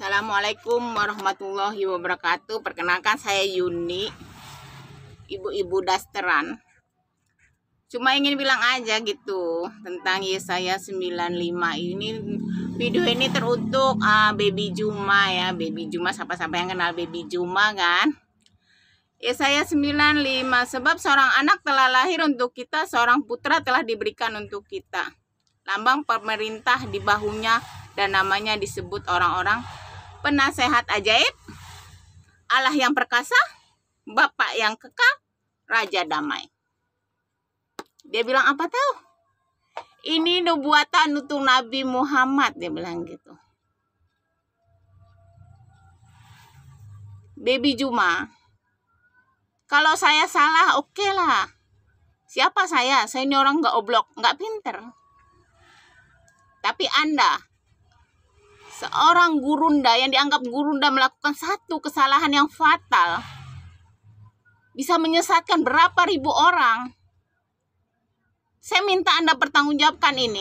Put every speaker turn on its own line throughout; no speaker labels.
Assalamualaikum warahmatullahi wabarakatuh Perkenalkan saya Yuni Ibu-ibu dasteran Cuma ingin bilang aja gitu Tentang Yesaya 95 Ini video ini teruntuk uh, ah, Baby Juma ya Baby Juma siapa-siapa yang kenal Baby Juma kan Yesaya 95 Sebab seorang anak telah lahir untuk kita Seorang putra telah diberikan untuk kita Lambang pemerintah di bahunya dan namanya disebut orang-orang penasehat ajaib, Allah yang perkasa, Bapak yang kekal, Raja damai. Dia bilang apa tahu? Ini nubuatan untuk Nabi Muhammad dia bilang gitu. Baby Juma, kalau saya salah oke okay lah. Siapa saya? Saya ini orang nggak oblok, nggak pinter. Tapi Anda seorang gurunda yang dianggap gurunda melakukan satu kesalahan yang fatal bisa menyesatkan berapa ribu orang. Saya minta Anda pertanggungjawabkan ini.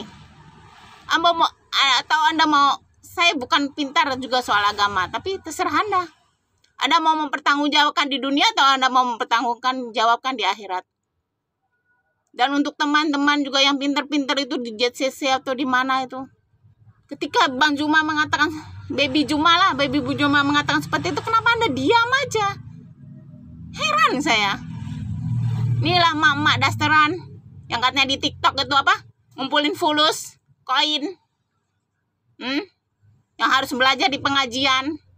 Anda mau atau Anda mau saya bukan pintar juga soal agama, tapi terserah Anda. Anda mau mempertanggungjawabkan di dunia atau Anda mau mempertanggungkan jawabkan di akhirat. Dan untuk teman-teman juga yang pintar-pintar itu di JCC atau di mana itu, ketika Bang Juma mengatakan Baby Juma lah Baby Bu Juma mengatakan seperti itu kenapa anda diam aja heran saya inilah mak-mak dasteran yang katanya di TikTok itu apa ngumpulin fulus koin hmm? yang harus belajar di pengajian